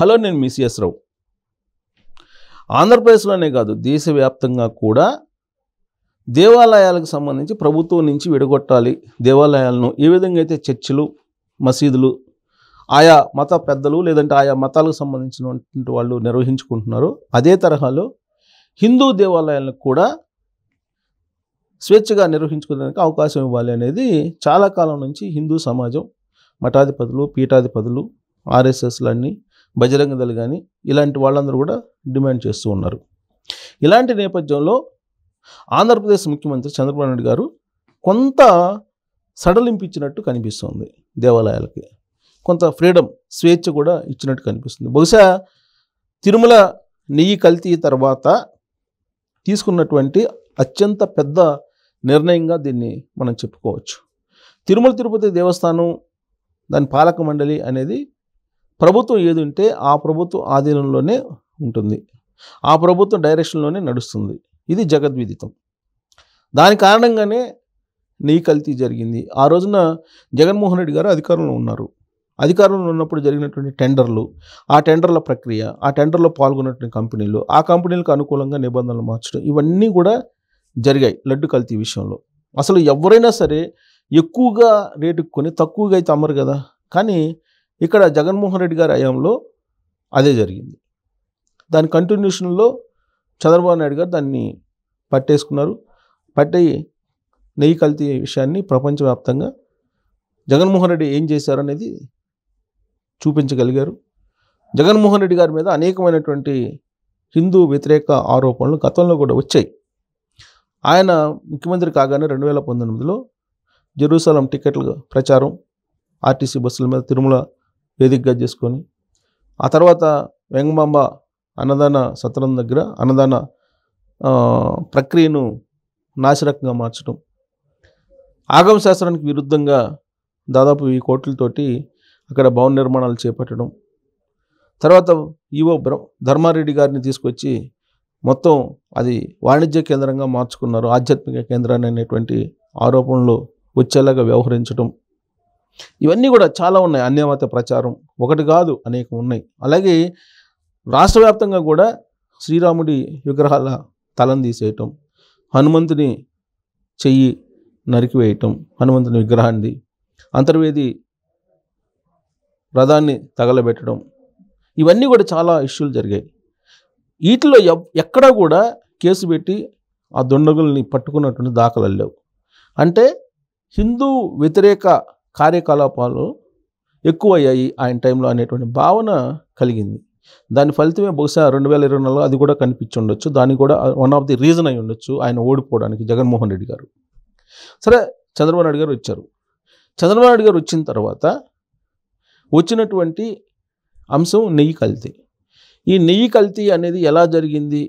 hello నేను మిసిఎస్ రావు ఆంధ్రప్రదేశ్లోనే కాదు దేశవ్యాప్తంగా కూడా దేవాలయాలకు సంబంధించి ప్రభుత్వం నుంచి విడగొట్టాలి దేవాలయాలను ఏ విధంగా అయితే చర్చిలు మసీదులు ఆయా మత పెద్దలు లేదంటే ఆయా మతాలకు సంబంధించినటువంటి వాళ్ళు నిర్వహించుకుంటున్నారు అదే తరహాలో హిందూ దేవాలయాలను కూడా స్వేచ్ఛగా నిర్వహించుకోవడానికి అవకాశం ఇవ్వాలి అనేది చాలా కాలం నుంచి హిందూ సమాజం మఠాధిపతులు పీఠాధిపతులు ఆర్ఎస్ఎస్లన్నీ బజరంగ దళ కానీ ఇలాంటి వాళ్ళందరూ కూడా డిమాండ్ చేస్తూ ఉన్నారు ఇలాంటి నేపథ్యంలో ఆంధ్రప్రదేశ్ ముఖ్యమంత్రి చంద్రబాబు నాయుడు గారు కొంత ఇచ్చినట్టు కనిపిస్తుంది దేవాలయాలకి కొంత ఫ్రీడమ్ స్వేచ్ఛ కూడా ఇచ్చినట్టు కనిపిస్తుంది బహుశా తిరుమల నెయ్యి కల్తీ తర్వాత తీసుకున్నటువంటి అత్యంత పెద్ద నిర్ణయంగా దీన్ని మనం చెప్పుకోవచ్చు తిరుమల తిరుపతి దేవస్థానం దాని పాలక మండలి అనేది ప్రభుత్వం ఏది ఉంటే ఆ ప్రభుత్వం ఆధీనంలోనే ఉంటుంది ఆ ప్రభుత్వం డైరెక్షన్లోనే నడుస్తుంది ఇది జగద్విదితం దాని కారణంగానే నెయ్యి కల్తీ జరిగింది ఆ రోజున జగన్మోహన్ రెడ్డి గారు అధికారంలో ఉన్నారు అధికారంలో ఉన్నప్పుడు జరిగినటువంటి టెండర్లు ఆ టెండర్ల ప్రక్రియ ఆ టెండర్లో పాల్గొన్నటువంటి కంపెనీలు ఆ కంపెనీలకు అనుకూలంగా నిబంధనలు మార్చడం ఇవన్నీ కూడా జరిగాయి లడ్డు కల్తీ విషయంలో అసలు ఎవరైనా సరే ఎక్కువగా రేటుకు కొని తక్కువగా అయితే అమ్మరు కదా కానీ ఇక్కడ జగన్మోహన్ రెడ్డి గారి హయాంలో అదే జరిగింది దాని కంటిన్యూషన్లో చంద్రబాబు నాయుడు గారు దాన్ని పట్టేసుకున్నారు పట్టి నెయ్యి కల్తీ విషయాన్ని ప్రపంచవ్యాప్తంగా జగన్మోహన్ రెడ్డి ఏం చేశారనేది చూపించగలిగారు జగన్మోహన్ రెడ్డి గారి మీద అనేకమైనటువంటి హిందూ వ్యతిరేక ఆరోపణలు గతంలో కూడా వచ్చాయి ఆయన ముఖ్యమంత్రి కాగానే రెండు వేల పంతొమ్మిదిలో జెరూసలం టికెట్లు ప్రచారం ఆర్టీసీ బస్సుల మీద తిరుమల వేదికగా చేసుకొని ఆ తర్వాత వెంగమాంబ అన్నదాన సత్రం దగ్గర అన్నదాన ప్రక్రియను నాశరకంగా మార్చడం ఆగమ శాస్త్రానికి విరుద్ధంగా దాదాపు ఈ కోట్లతోటి అక్కడ భవన నిర్మాణాలు చేపట్టడం తర్వాత ఈవో ధర్మారెడ్డి గారిని తీసుకొచ్చి మొత్తం అది వాణిజ్య కేంద్రంగా మార్చుకున్నారు ఆధ్యాత్మిక కేంద్రాన్ని అనేటువంటి ఆరోపణలు వచ్చేలాగా వ్యవహరించడం ఇవన్నీ కూడా చాలా ఉన్నాయి అన్యమత ప్రచారం ఒకటి కాదు అనేకం ఉన్నాయి అలాగే రాష్ట్ర వ్యాప్తంగా కూడా శ్రీరాముడి విగ్రహాల తలం తీసేయటం హనుమంతుని చెయ్యి నరికివేయటం హనుమంతుని విగ్రహాన్ని అంతర్వేది రథాన్ని తగలబెట్టడం ఇవన్నీ కూడా చాలా ఇష్యూలు జరిగాయి వీటిలో ఎక్కడా కూడా కేసు పెట్టి ఆ దొండగుల్ని పట్టుకున్నటువంటి దాఖలు అంటే హిందూ వ్యతిరేక కార్యకలాపాలు ఎక్కువయ్యాయి ఆయన టైంలో అనేటువంటి భావన కలిగింది దాని ఫలితమే బహుశా రెండు వేల ఇరవై నాలుగులో అది కూడా కనిపించి ఉండొచ్చు దానికి కూడా వన్ ఆఫ్ ది రీజన్ అయి ఉండొచ్చు ఆయన ఓడిపోవడానికి జగన్మోహన్ రెడ్డి గారు సరే చంద్రబాబు నాయుడు గారు వచ్చారు చంద్రబాబు నాయుడు గారు వచ్చిన తర్వాత వచ్చినటువంటి అంశం నెయ్యి కల్తీ ఈ నెయ్యి కల్తీ అనేది ఎలా జరిగింది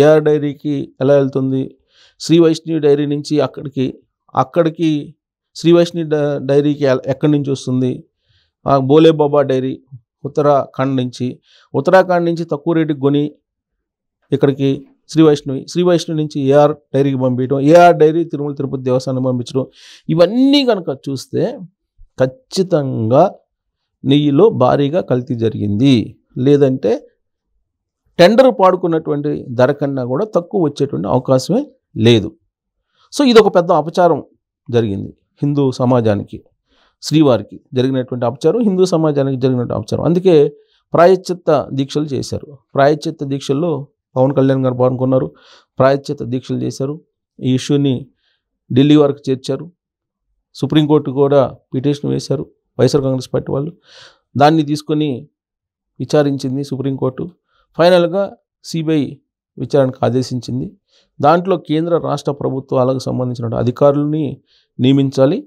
ఏఆర్ డైరీకి ఎలా వెళ్తుంది శ్రీ వైష్ణవి డైరీ నుంచి అక్కడికి అక్కడికి శ్రీవైష్ణి డైరీకి ఎక్కడి నుంచి వస్తుంది బోలేబాబా డైరీ ఉత్తరాఖండ్ నుంచి ఉత్తరాఖండ్ నుంచి తక్కువ రేటుకి కొని ఇక్కడికి శ్రీవైష్ణవి శ్రీవైష్ణవి నుంచి ఏఆర్ డైరీకి పంపించడం ఏఆర్ డైరీ తిరుమల తిరుపతి దేవస్థానం పంపించడం ఇవన్నీ కనుక చూస్తే ఖచ్చితంగా నెయ్యిలో భారీగా కల్తీ జరిగింది లేదంటే టెండర్ పాడుకున్నటువంటి ధర కన్నా కూడా తక్కువ వచ్చేటువంటి అవకాశమే లేదు సో ఇది ఒక పెద్ద అపచారం జరిగింది హిందూ సమాజానికి శ్రీవారికి జరిగినటువంటి అపచారం హిందూ సమాజానికి జరిగినటువంటి అపచారం అందుకే ప్రాయశ్చిత్త దీక్షలు చేశారు ప్రాయశ్చిత్త దీక్షల్లో పవన్ కళ్యాణ్ గారు పాల్గొన్నారు ప్రాయశ్చిత్త దీక్షలు చేశారు ఈ ఇష్యూని ఢిల్లీ వరకు చేర్చారు సుప్రీంకోర్టు కూడా పిటిషన్ వేశారు వైఎస్ఆర్ కాంగ్రెస్ పార్టీ వాళ్ళు దాన్ని తీసుకొని విచారించింది సుప్రీంకోర్టు ఫైనల్గా సిబిఐ విచారణకు ఆదేశించింది దాంట్లో కేంద్ర రాష్ట్ర ప్రభుత్వాలకు సంబంధించిన అధికారులని నియమించాలి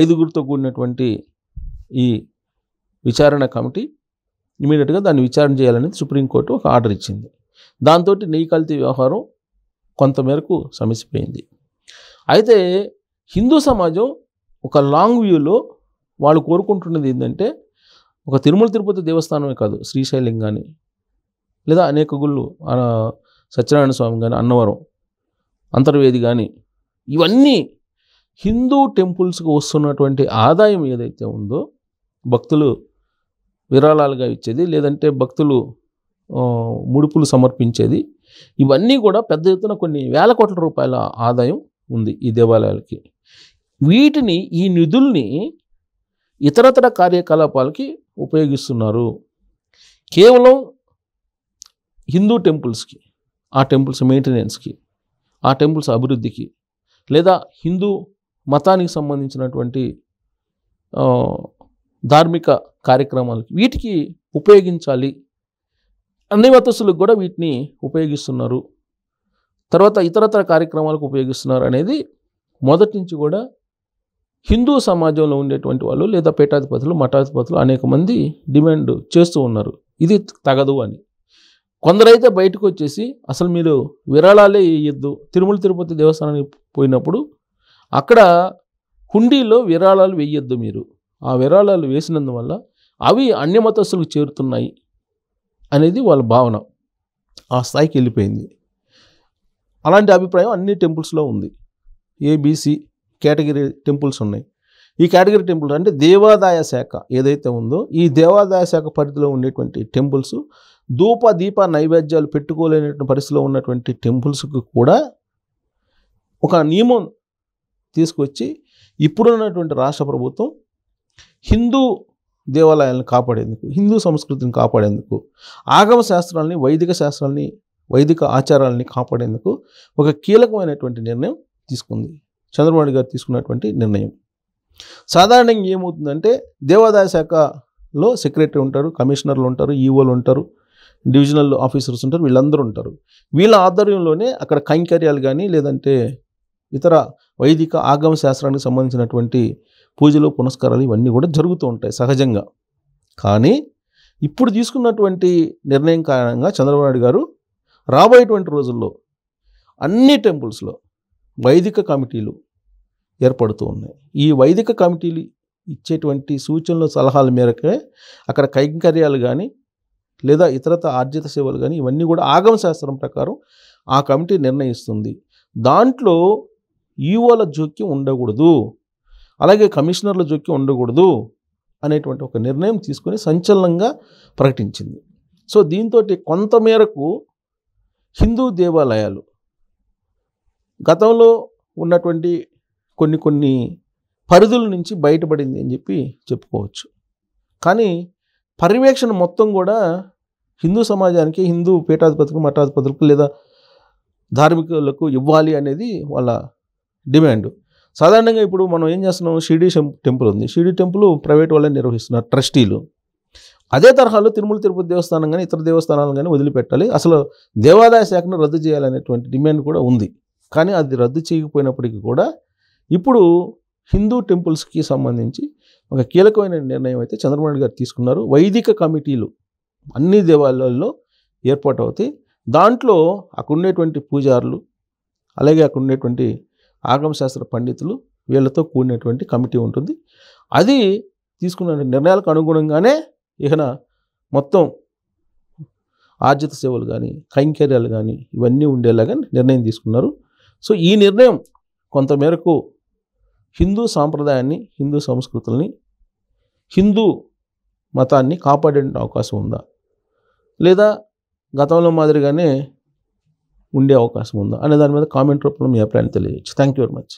ఐదుగురితో కూడినటువంటి ఈ విచారణ కమిటీ ఇమీడియట్గా దాన్ని విచారణ చేయాలనేది సుప్రీంకోర్టు ఒక ఆర్డర్ ఇచ్చింది దాంతో నెయ్యి కల్తీ వ్యవహారం కొంతమేరకు సమసిపోయింది అయితే హిందూ సమాజం ఒక లాంగ్ వ్యూలో వాళ్ళు కోరుకుంటున్నది ఏంటంటే ఒక తిరుమల తిరుపతి దేవస్థానమే కాదు శ్రీశైలం కానీ లేదా అనేక గుళ్ళు సత్యనారాయణ స్వామి కానీ అన్నవరం అంతర్వేది కానీ ఇవన్నీ హిందూ టెంపుల్స్కి వస్తున్నటువంటి ఆదాయం ఏదైతే ఉందో భక్తులు విరాళాలుగా ఇచ్చేది లేదంటే భక్తులు ముడుపులు సమర్పించేది ఇవన్నీ కూడా పెద్ద ఎత్తున కొన్ని వేల కోట్ల రూపాయల ఆదాయం ఉంది ఈ దేవాలయాలకి వీటిని ఈ నిధుల్ని ఇతరతర కార్యకలాపాలకి ఉపయోగిస్తున్నారు కేవలం హిందూ టెంపుల్స్కి ఆ టెంపుల్స్ మెయింటెనెన్స్కి ఆ టెంపుల్స్ అభివృద్ధికి లేదా హిందూ మతానికి సంబంధించినటువంటి ధార్మిక కార్యక్రమాలకి వీటికి ఉపయోగించాలి అన్ని మతస్సులకు కూడా వీటిని ఉపయోగిస్తున్నారు తర్వాత ఇతరతర కార్యక్రమాలకు ఉపయోగిస్తున్నారు అనేది మొదటి నుంచి కూడా హిందూ సమాజంలో ఉండేటువంటి వాళ్ళు లేదా పీఠాధిపతులు మఠాధిపతులు అనేక మంది డిమాండ్ చేస్తూ ఉన్నారు ఇది తగదు అని కొందరైతే బయటకు వచ్చేసి అసలు మీరు విరాళాలే వేయద్దు తిరుమల తిరుపతి దేవస్థానానికి పోయినప్పుడు అక్కడ హుండీలో విరాళాలు వేయొద్దు మీరు ఆ విరాళాలు వేసినందువల్ల అవి అన్యమతస్సులకు చేరుతున్నాయి అనేది వాళ్ళ భావన ఆ స్థాయికి వెళ్ళిపోయింది అలాంటి అభిప్రాయం అన్ని టెంపుల్స్లో ఉంది ఏబీసీ కేటగిరీ టెంపుల్స్ ఉన్నాయి ఈ కేటగిరీ టెంపుల్స్ అంటే దేవాదాయ శాఖ ఏదైతే ఉందో ఈ దేవాదాయ శాఖ పరిధిలో ఉండేటువంటి టెంపుల్స్ ధూప దీప నైవేద్యాలు పెట్టుకోలేని పరిస్థితిలో ఉన్నటువంటి టెంపుల్స్కి కూడా ఒక నియమం తీసుకొచ్చి ఇప్పుడున్నటువంటి రాష్ట్ర ప్రభుత్వం హిందూ దేవాలయాలను కాపాడేందుకు హిందూ సంస్కృతిని కాపాడేందుకు ఆగమ శాస్త్రాలని వైదిక శాస్త్రాలని వైదిక ఆచారాలని కాపాడేందుకు ఒక కీలకమైనటువంటి నిర్ణయం తీసుకుంది చంద్రబాబు గారు తీసుకున్నటువంటి నిర్ణయం సాధారణంగా ఏమవుతుందంటే దేవాదాయ శాఖలో సెక్రటరీ ఉంటారు కమిషనర్లు ఉంటారు ఈఓలు ఉంటారు డివిజనల్ ఆఫీసర్స్ ఉంటారు వీళ్ళందరూ ఉంటారు వీళ్ళ ఆధ్వర్యంలోనే అక్కడ కైంకర్యాలు కానీ లేదంటే ఇతర వైదిక ఆగమ శాస్త్రానికి సంబంధించినటువంటి పూజలు పునస్కారాలు ఇవన్నీ కూడా జరుగుతూ ఉంటాయి సహజంగా కానీ ఇప్పుడు తీసుకున్నటువంటి నిర్ణయం కారణంగా చంద్రబాబు నాయుడు గారు రాబోయేటువంటి రోజుల్లో అన్ని టెంపుల్స్లో వైదిక కమిటీలు ఏర్పడుతూ ఉన్నాయి ఈ వైదిక కమిటీలు ఇచ్చేటువంటి సూచనలు సలహాల మేరకే అక్కడ కైంకర్యాలు కానీ లేదా ఇతరత ఆర్జిత సేవలు కానీ ఇవన్నీ కూడా ఆగమ శాస్త్రం ప్రకారం ఆ కమిటీ నిర్ణయిస్తుంది దాంట్లో ఈఓల జోక్యం ఉండకూడదు అలాగే కమిషనర్ల జోక్యం ఉండకూడదు అనేటువంటి ఒక నిర్ణయం తీసుకొని సంచలనంగా ప్రకటించింది సో దీంతో కొంతమేరకు హిందూ దేవాలయాలు గతంలో ఉన్నటువంటి కొన్ని కొన్ని పరిధుల నుంచి బయటపడింది అని చెప్పి చెప్పుకోవచ్చు కానీ పర్యవేక్షణ మొత్తం కూడా హిందూ సమాజానికి హిందూ పీఠాధిపతులకు మఠాధిపతులకు లేదా ధార్మికులకు ఇవ్వాలి అనేది వాళ్ళ డిమాండ్ సాధారణంగా ఇప్పుడు మనం ఏం చేస్తున్నాం షిర్డీ టెంపుల్ ఉంది షిరిడి టెంపుల్ ప్రైవేట్ వాళ్ళని నిర్వహిస్తున్నారు ట్రస్టీలు అదే తరహాలో తిరుమల తిరుపతి దేవస్థానం కానీ ఇతర దేవస్థానాలను కానీ వదిలిపెట్టాలి అసలు దేవాదాయ శాఖను రద్దు చేయాలనేటువంటి డిమాండ్ కూడా ఉంది కానీ అది రద్దు చేయకపోయినప్పటికీ కూడా ఇప్పుడు హిందూ టెంపుల్స్కి సంబంధించి ఒక కీలకమైన నిర్ణయం అయితే చంద్రబాబు నాయుడు గారు తీసుకున్నారు వైదిక కమిటీలు అన్ని దేవాలయాల్లో ఏర్పాటు అవుతాయి దాంట్లో అక్కడ ఉండేటువంటి పూజారులు అలాగే అక్కడ ఉండేటువంటి ఆగమశాస్త్ర పండితులు వీళ్ళతో కూడినటువంటి కమిటీ ఉంటుంది అది తీసుకున్న నిర్ణయాలకు అనుగుణంగానే ఇకన మొత్తం ఆర్జిత సేవలు కానీ కైంకర్యాలు కానీ ఇవన్నీ ఉండేలాగా నిర్ణయం తీసుకున్నారు సో ఈ నిర్ణయం కొంతమేరకు హిందూ సాంప్రదాయాన్ని హిందూ సంస్కృతుల్ని హిందూ మతాన్ని కాపాడే అవకాశం ఉందా లేదా గతంలో మాదిరిగానే ఉండే అవకాశం ఉందా అనే దాని మీద కామెంట్ రూపంలో మీ అభిప్రాయాన్ని తెలియజేయచ్చు థ్యాంక్ యూ వెరీ మచ్